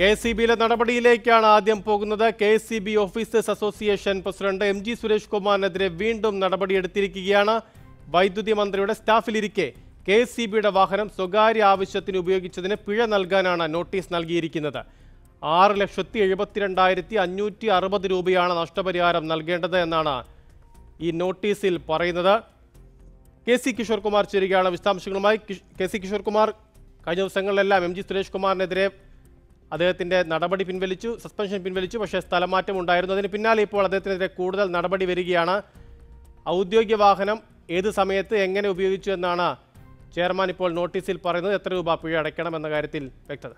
K C ബിയിലെ നടപടിയിലേക്കാണ് ആദ്യം പോകുന്നത് K C B officers association president M G Suresh കുമാറിനെതിരെ വീണ്ടും നടപടിയെടുത്തിരിക്കുകയാണ് വൈദ്യുതി മന്ത്രിയുടെ സ്റ്റാഫിലിരിക്കെ കെ സി ബിയുടെ വാഹനം സ്വകാര്യ ആവശ്യത്തിന് ഉപയോഗിച്ചതിന് പിഴ നൽകാനാണ് നോട്ടീസ് നൽകിയിരിക്കുന്നത് ആറ് ലക്ഷത്തി എഴുപത്തിരണ്ടായിരത്തി അഞ്ഞൂറ്റി അറുപത് രൂപയാണ് നഷ്ടപരിഹാരം നൽകേണ്ടത് എന്നാണ് ഈ നോട്ടീസിൽ പറയുന്നത് കെ സി കിഷോർ കുമാർ ചേരുകയാണ് വിശദാംശങ്ങളുമായി കെ സി കിഷോർ കുമാർ കഴിഞ്ഞ ദിവസങ്ങളിലെല്ലാം എം ജി സുരേഷ് കുമാറിനെതിരെ അദ്ദേഹത്തിന്റെ നടപടി പിൻവലിച്ചു സസ്പെൻഷൻ പിൻവലിച്ചു പക്ഷേ സ്ഥലമാറ്റം ഉണ്ടായിരുന്നു അതിന് പിന്നാലെ ഇപ്പോൾ അദ്ദേഹത്തിനെതിരെ കൂടുതൽ നടപടി വരികയാണ് ഔദ്യോഗിക വാഹനം ഏത് സമയത്ത് എങ്ങനെ ഉപയോഗിച്ചു എന്നാണ് ചെയർമാൻ ഇപ്പോൾ നോട്ടീസിൽ പറയുന്നത് എത്ര രൂപ പിഴ അടയ്ക്കണം എന്ന കാര്യത്തിൽ വ്യക്തത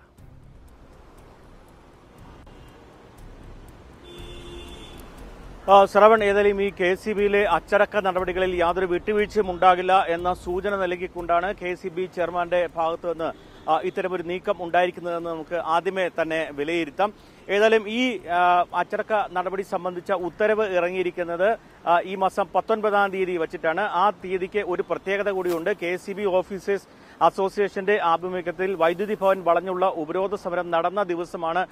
ശ്രവൺ ഏതായാലും ഈ കെ സി ബിയിലെ അച്ചടക്ക നടപടികളിൽ യാതൊരു വിട്ടുവീഴ്ചയും ഉണ്ടാകില്ല എന്ന സൂചന നൽകിക്കൊണ്ടാണ് കെ സി ബി ചെയർമാന്റെ ഭാഗത്തു നിന്ന് ഇത്തരമൊരു നീക്കം ഉണ്ടായിരിക്കുന്നതെന്ന് നമുക്ക് ആദ്യമേ തന്നെ വിലയിരുത്താം ഏതായാലും ഈ അച്ചടക്ക നടപടി സംബന്ധിച്ച ഉത്തരവ് ഇറങ്ങിയിരിക്കുന്നത് ഈ മാസം പത്തൊൻപതാം തീയതി വച്ചിട്ടാണ് ആ തീയതിക്ക് ഒരു പ്രത്യേകത കൂടിയുണ്ട് കെ സി ബി ഓഫീസേഴ്സ് അസോസിയേഷന്റെ ആഭിമുഖ്യത്തിൽ വൈദ്യുതി ഭവൻ വളഞ്ഞുള്ള ഉപരോധ സമരം നടന്ന ദിവസമാണ്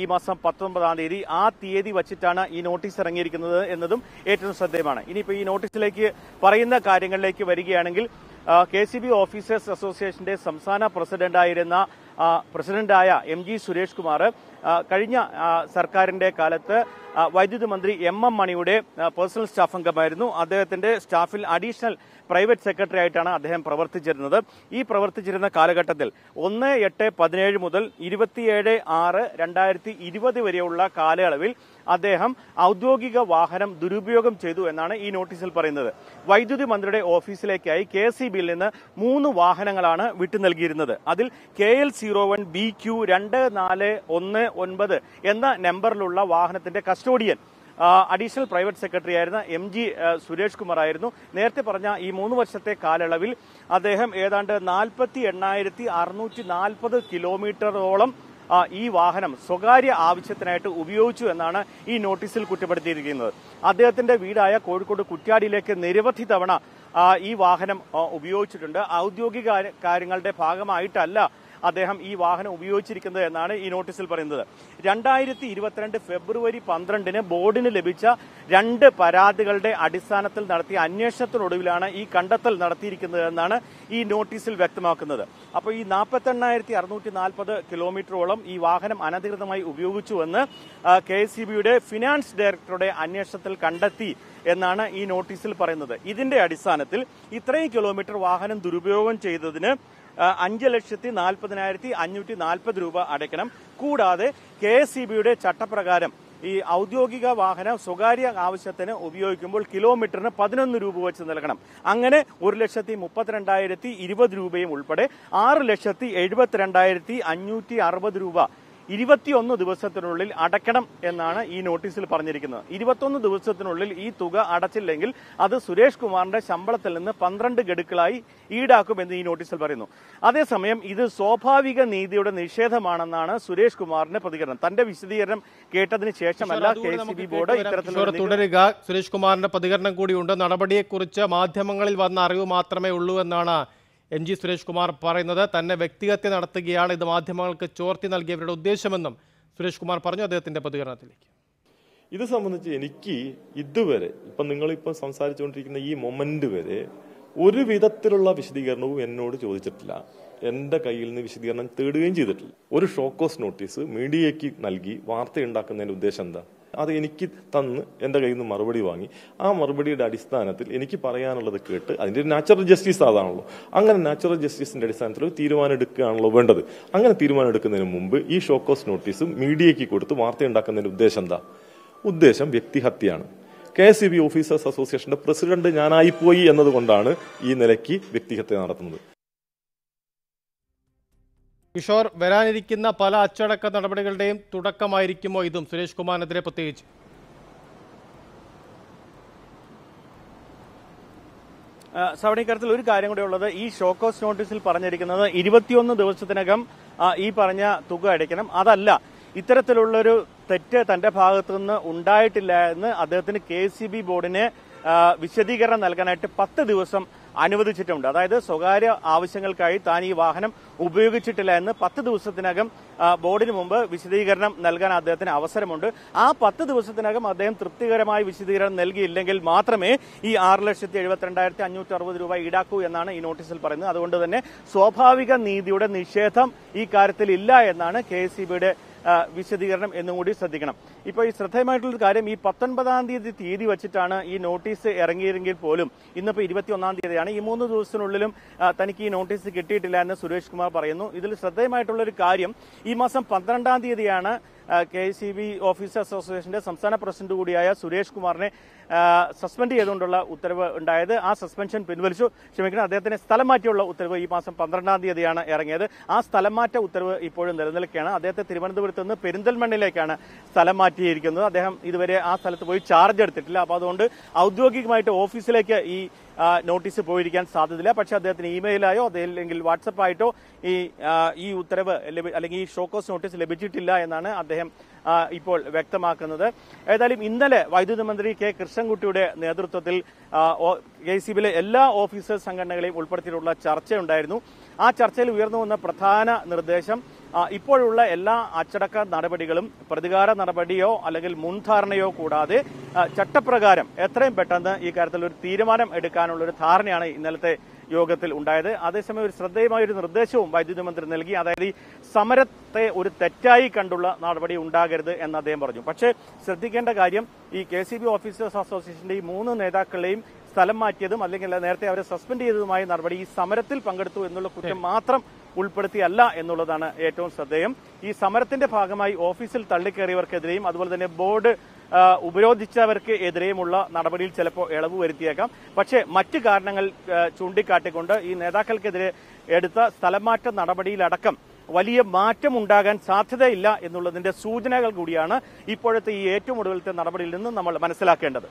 ഈ മാസം പത്തൊമ്പതാം തീയതി ആ തീയതി വച്ചിട്ടാണ് ഈ നോട്ടീസ് ഇറങ്ങിയിരിക്കുന്നത് എന്നതും ഏറ്റവും ശ്രദ്ധേയമാണ് ഇനിയിപ്പോൾ ഈ നോട്ടീസിലേക്ക് പറയുന്ന കാര്യങ്ങളിലേക്ക് വരികയാണെങ്കിൽ കെ സി ബി ഓഫീസേഴ്സ് അസോസിയേഷന്റെ സംസ്ഥാന പ്രസിഡന്റായിരുന്ന പ്രസിഡന്റായ എം ജി സുരേഷ് കുമാർ കഴിഞ്ഞ സർക്കാരിന്റെ കാലത്ത് വൈദ്യുതി മന്ത്രി എം എം മണിയുടെ പേഴ്സണൽ സ്റ്റാഫ് അംഗമായിരുന്നു അദ്ദേഹത്തിന്റെ സ്റ്റാഫിൽ അഡീഷണൽ പ്രൈവറ്റ് സെക്രട്ടറി ആയിട്ടാണ് അദ്ദേഹം പ്രവർത്തിച്ചിരുന്നത് ഈ പ്രവർത്തിച്ചിരുന്ന കാലഘട്ടത്തിൽ ഒന്ന് എട്ട് പതിനേഴ് മുതൽ ഇരുപത്തിയേഴ് ആറ് രണ്ടായിരത്തി ഇരുപത് വരെയുള്ള കാലയളവിൽ അദ്ദേഹം ഔദ്യോഗിക വാഹനം ദുരുപയോഗം ചെയ്തു എന്നാണ് ഈ നോട്ടീസിൽ പറയുന്നത് വൈദ്യുതി മന്ത്രിയുടെ ഓഫീസിലേക്കായി കെ സി ബിയിൽ നിന്ന് മൂന്ന് വാഹനങ്ങളാണ് വിട്ടു നൽകിയിരുന്നത് അതിൽ K L zero one B Q രണ്ട് നാല് ഒന്ന് ഒൻപത് എന്ന നമ്പറിലുള്ള വാഹനത്തിന്റെ കസ്റ്റോഡിയൻ അഡീഷണൽ പ്രൈവറ്റ് സെക്രട്ടറി ആയിരുന്ന എം ജി സുരേഷ് കുമാർ ആയിരുന്നു നേരത്തെ പറഞ്ഞ ഈ മൂന്ന് വർഷത്തെ കാലയളവിൽ അദ്ദേഹം ഏതാണ്ട് നാൽപ്പത്തി എണ്ണായിരത്തി അറുന്നൂറ്റി നാൽപ്പത് കിലോമീറ്ററോളം ഈ വാഹനം സ്വകാര്യ ആവശ്യത്തിനായിട്ട് ഉപയോഗിച്ചു എന്നാണ് ഈ നോട്ടീസിൽ കുറ്റപ്പെടുത്തിയിരിക്കുന്നത് അദ്ദേഹത്തിന്റെ വീടായ കോഴിക്കോട് കുറ്റ്യാടിയിലേക്ക് നിരവധി തവണ ഈ വാഹനം ഉപയോഗിച്ചിട്ടുണ്ട് ഔദ്യോഗിക കാര്യങ്ങളുടെ ഭാഗമായിട്ടല്ല അദ്ദേഹം ഈ വാഹനം ഉപയോഗിച്ചിരിക്കുന്നത് എന്നാണ് ഈ നോട്ടീസിൽ പറയുന്നത് രണ്ടായിരത്തി ഇരുപത്തിരണ്ട് ഫെബ്രുവരി പന്ത്രണ്ടിന് ബോർഡിന് ലഭിച്ച രണ്ട് പരാതികളുടെ അടിസ്ഥാനത്തിൽ നടത്തിയ അന്വേഷണത്തിനൊടുവിലാണ് ഈ കണ്ടെത്തൽ നടത്തിയിരിക്കുന്നത് എന്നാണ് ഈ നോട്ടീസിൽ വ്യക്തമാക്കുന്നത് അപ്പോൾ ഈ നാൽപ്പത്തെണ്ണായിരത്തി അറുന്നൂറ്റി നാൽപ്പത് കിലോമീറ്ററോളം ഈ വാഹനം അനധികൃതമായി ഉപയോഗിച്ചുവെന്ന് കെ എസ് സി ബിയുടെ ഫിനാൻസ് ഡയറക്ടറുടെ അന്വേഷണത്തിൽ കണ്ടെത്തി എന്നാണ് ഈ നോട്ടീസിൽ പറയുന്നത് ഇതിന്റെ അടിസ്ഥാനത്തിൽ ഇത്രയും കിലോമീറ്റർ വാഹനം ദുരുപയോഗം ചെയ്തതിന് അഞ്ച് ലക്ഷത്തി നാൽപ്പതിനായിരത്തി അഞ്ഞൂറ്റി നാൽപ്പത് രൂപ അടയ്ക്കണം കൂടാതെ കെ എസ് ഇ ബിയുടെ ചട്ടപ്രകാരം ഈ ഔദ്യോഗിക വാഹനം സ്വകാര്യ ആവശ്യത്തിന് ഉപയോഗിക്കുമ്പോൾ കിലോമീറ്ററിന് പതിനൊന്ന് രൂപ വെച്ച് നൽകണം അങ്ങനെ ഒരു ലക്ഷത്തി മുപ്പത്തിരണ്ടായിരത്തി ഇരുപത് രൂപയും ഉൾപ്പെടെ ആറ് ലക്ഷത്തി എഴുപത്തിരണ്ടായിരത്തി അഞ്ഞൂറ്റി അറുപത് രൂപ ഇരുപത്തിയൊന്ന് ദിവസത്തിനുള്ളിൽ അടയ്ക്കണം എന്നാണ് ഈ നോട്ടീസിൽ പറഞ്ഞിരിക്കുന്നത് ഇരുപത്തിയൊന്ന് ദിവസത്തിനുള്ളിൽ ഈ തുക അടച്ചില്ലെങ്കിൽ അത് സുരേഷ് കുമാറിന്റെ ശമ്പളത്തിൽ നിന്ന് പന്ത്രണ്ട് ഗഡുക്കളായി ഈടാക്കുമെന്ന് ഈ നോട്ടീസിൽ പറയുന്നു അതേസമയം ഇത് സ്വാഭാവിക നീതിയുടെ നിഷേധമാണെന്നാണ് സുരേഷ് കുമാറിന്റെ പ്രതികരണം തന്റെ വിശദീകരണം കേട്ടതിന് ശേഷമല്ല കെ സി ബി ബോർഡ് തുടരുക സുരേഷ് കുമാറിന്റെ പ്രതികരണം കൂടിയുണ്ട് നടപടിയെക്കുറിച്ച് മാധ്യമങ്ങളിൽ വന്ന അറിവ് മാത്രമേ ഉള്ളൂ എന്നാണ് എം ജി സുരേഷ് കുമാർ പറയുന്നത് തന്നെ വ്യക്തിഹത്യ നടത്തുകയാണ് ഇത് മാധ്യമങ്ങൾക്ക് ചോർത്തി നൽകിയവരുടെ ഉദ്ദേശമെന്നും സുരേഷ് കുമാർ പറഞ്ഞു അദ്ദേഹത്തിന്റെ പ്രതികരണത്തിലേക്ക് ഇത് സംബന്ധിച്ച് എനിക്ക് ഇതുവരെ ഇപ്പൊ നിങ്ങളിപ്പോ സംസാരിച്ചുകൊണ്ടിരിക്കുന്ന ഈ മൊമെന്റ് വരെ ഒരു വിധത്തിലുള്ള വിശദീകരണവും എന്നോട് ചോദിച്ചിട്ടില്ല എൻ്റെ കയ്യിൽ നിന്ന് വിശദീകരണം തേടുകയും ചെയ്തിട്ടില്ല ഒരു ഷോക്കോസ് നോട്ടീസ് മീഡിയയ്ക്ക് നൽകി ഉണ്ടാക്കുന്നതിന്റെ ഉദ്ദേശം എന്താ അത് എനിക്ക് തന്ന് എൻ്റെ കയ്യിൽ നിന്ന് മറുപടി വാങ്ങി ആ മറുപടിയുടെ അടിസ്ഥാനത്തിൽ എനിക്ക് പറയാനുള്ളത് കേട്ട് അതിൻ്റെ ഒരു നാച്ചുറൽ ജസ്റ്റിസ് അതാണല്ലോ അങ്ങനെ നാച്ചുറൽ ജസ്റ്റിസിൻ്റെ അടിസ്ഥാനത്തിൽ ഒരു തീരുമാനം എടുക്കുകയാണല്ലോ വേണ്ടത് അങ്ങനെ തീരുമാനം എടുക്കുന്നതിന് മുമ്പ് ഈ ഷോക്കോസ് നോട്ടീസ് മീഡിയയ്ക്ക് കൊടുത്ത് ഉണ്ടാക്കുന്നതിൻ്റെ ഉദ്ദേശം എന്താ ഉദ്ദേശം വ്യക്തിഹത്യയാണ് K S C B officers അസോസിയേഷന്റെ പ്രസിഡന്റ് ഞാനായിപ്പോയി എന്നതുകൊണ്ടാണ് ഈ നിലയ്ക്ക് വ്യക്തിഹത്യ നടത്തുന്നത് കിഷോർ വരാനിരിക്കുന്ന പല അച്ചടക്ക നടപടികളുടെയും തുടക്കമായിരിക്കുമോ ഇതും സുരേഷ് കുമാറിനെതിരെ പ്രത്യേകിച്ച് സവണി ഇക്കാര്യത്തിൽ ഒരു കാര്യം കൂടെ ഉള്ളത് ഈ ഷോക്കോസ് നോട്ടീസിൽ പറഞ്ഞിരിക്കുന്നത് ഇരുപത്തിയൊന്ന് ദിവസത്തിനകം ഈ പറഞ്ഞ തുക അടയ്ക്കണം അതല്ല ഇത്തരത്തിലുള്ളൊരു തെറ്റ് തന്റെ ഭാഗത്തു നിന്ന് ഉണ്ടായിട്ടില്ല എന്ന് അദ്ദേഹത്തിന് കെ ബോർഡിന് വിശദീകരണം നൽകാനായിട്ട് പത്ത് ദിവസം അനുവദിച്ചിട്ടുണ്ട് അതായത് സ്വകാര്യ ആവശ്യങ്ങൾക്കായി താൻ ഈ വാഹനം ഉപയോഗിച്ചിട്ടില്ല എന്ന് പത്ത് ദിവസത്തിനകം ബോർഡിന് മുമ്പ് വിശദീകരണം നൽകാൻ അദ്ദേഹത്തിന് അവസരമുണ്ട് ആ പത്ത് ദിവസത്തിനകം അദ്ദേഹം തൃപ്തികരമായി വിശദീകരണം നൽകിയില്ലെങ്കിൽ മാത്രമേ ഈ ആറ് ലക്ഷത്തി എഴുപത്തിരണ്ടായിരത്തി അഞ്ഞൂറ്റി അറുപത് രൂപ ഈടാക്കൂ എന്നാണ് ഈ നോട്ടീസിൽ പറയുന്നത് അതുകൊണ്ട് തന്നെ സ്വാഭാവിക നീതിയുടെ നിഷേധം ഈ കാര്യത്തിൽ ഇല്ല എന്നാണ് കെ എസ് വിശദീകരണം എന്നും കൂടി ശ്രദ്ധിക്കണം ഇപ്പോൾ ഈ ശ്രദ്ധേയമായിട്ടുള്ള കാര്യം ഈ പത്തൊൻപതാം തീയതി തീയതി വെച്ചിട്ടാണ് ഈ നോട്ടീസ് ഇറങ്ങിയിരുന്നെങ്കിൽ പോലും ഇന്നിപ്പോൾ ഇരുപത്തിയൊന്നാം തീയതിയാണ് ഈ മൂന്ന് ദിവസത്തിനുള്ളിലും തനിക്ക് ഈ നോട്ടീസ് കിട്ടിയിട്ടില്ല എന്ന് സുരേഷ് കുമാർ പറയുന്നു ഇതിൽ ശ്രദ്ധേയമായിട്ടുള്ള ഒരു കാര്യം ഈ മാസം പന്ത്രണ്ടാം തീയതിയാണ് കെ സി ബി ഓഫീസർ അസോസിയേഷന്റെ സംസ്ഥാന പ്രസിഡന്റ് കൂടിയായ സുരേഷ് കുമാറിനെ സസ്പെൻഡ് ചെയ്തുകൊണ്ടുള്ള ഉത്തരവ് ഉണ്ടായത് ആ സസ്പെൻഷൻ പിൻവലിച്ചു ക്ഷമിക്കണം അദ്ദേഹത്തിന് സ്ഥലം മാറ്റിയുള്ള ഉത്തരവ് ഈ മാസം പന്ത്രണ്ടാം തീയതിയാണ് ഇറങ്ങിയത് ആ സ്ഥലം മാറ്റ ഉത്തരവ് ഇപ്പോഴും നിലനിൽക്കുകയാണ് അദ്ദേഹത്തെ തിരുവനന്തപുരത്ത് നിന്ന് പെരിന്തൽമണ്ണിലേക്കാണ് സ്ഥലം മാറ്റിയിരിക്കുന്നത് അദ്ദേഹം ഇതുവരെ ആ സ്ഥലത്ത് പോയി ചാർജ് എടുത്തിട്ടില്ല അപ്പോൾ അതുകൊണ്ട് ഔദ്യോഗികമായിട്ട് ഓഫീസിലേക്ക് ഈ നോട്ടീസ് പോയിരിക്കാൻ സാധ്യതയില്ല പക്ഷേ അദ്ദേഹത്തിന് ഇമെയിലായോ അതല്ലെങ്കിൽ വാട്സപ്പായിട്ടോ ഈ ഈ ഉത്തരവ് അല്ലെങ്കിൽ ഈ ഷോക്കോസ് നോട്ടീസ് ലഭിച്ചിട്ടില്ല എന്നാണ് അദ്ദേഹം ഇപ്പോൾ വ്യക്തമാക്കുന്നത് ഏതായാലും ഇന്നലെ വൈദ്യുതി മന്ത്രി കെ കൃഷ്ണൻകുട്ടിയുടെ നേതൃത്വത്തിൽ കെ സി ബിയിലെ എല്ലാ ഓഫീസേഴ്സ് സംഘടനകളെയും ഉൾപ്പെടുത്തിയിട്ടുള്ള ചർച്ചയുണ്ടായിരുന്നു ആ ചർച്ചയിൽ ഉയർന്നു വന്ന പ്രധാന നിർദ്ദേശം ഇപ്പോഴുള്ള എല്ലാ അച്ചടക്ക നടപടികളും പ്രതികാര നടപടിയോ അല്ലെങ്കിൽ മുൻധാരണയോ കൂടാതെ ചട്ടപ്രകാരം എത്രയും പെട്ടെന്ന് ഈ കാര്യത്തിൽ ഒരു തീരുമാനം എടുക്കാനുള്ള ഒരു ധാരണയാണ് ഇന്നലത്തെ യോഗത്തിൽ ഉണ്ടായത് അതേസമയം ഒരു ശ്രദ്ധേയമായ ഒരു നിർദ്ദേശവും വൈദ്യുതി മന്ത്രി നൽകി അതായത് ഈ സമരത്തെ ഒരു തെറ്റായി കണ്ടുള്ള നടപടി ഉണ്ടാകരുത് എന്ന് അദ്ദേഹം പറഞ്ഞു പക്ഷേ ശ്രദ്ധിക്കേണ്ട കാര്യം ഈ കെ സി ബി ഓഫീസേഴ്സ് അസോസിയേഷന്റെ ഈ മൂന്ന് നേതാക്കളെയും സ്ഥലം മാറ്റിയതും അല്ലെങ്കിൽ നേരത്തെ അവരെ സസ്പെൻഡ് ചെയ്തതുമായ നടപടി ഈ സമരത്തിൽ പങ്കെടുത്തു എന്നുള്ള കുറ്റം മാത്രം ഉൾപ്പെടുത്തിയല്ല എന്നുള്ളതാണ് ഏറ്റവും ശ്രദ്ധേയം ഈ സമരത്തിന്റെ ഭാഗമായി ഓഫീസിൽ തള്ളിക്കയറിയവർക്കെതിരെയും അതുപോലെ തന്നെ ബോർഡ് ഉപരോധിച്ചവർക്ക് എതിരെയുമുള്ള നടപടിയിൽ ചിലപ്പോൾ ഇളവ് വരുത്തിയേക്കാം പക്ഷേ മറ്റ് കാരണങ്ങൾ ചൂണ്ടിക്കാട്ടിക്കൊണ്ട് ഈ നേതാക്കൾക്കെതിരെ എടുത്ത സ്ഥലമാറ്റ നടപടിയിലടക്കം വലിയ മാറ്റം ഉണ്ടാകാൻ സാധ്യതയില്ല എന്നുള്ളതിന്റെ സൂചനകൾ കൂടിയാണ് ഇപ്പോഴത്തെ ഈ ഏറ്റവും ഒടുവിലത്തെ നടപടിയിൽ നിന്ന് നമ്മൾ മനസ്സിലാക്കേണ്ടത്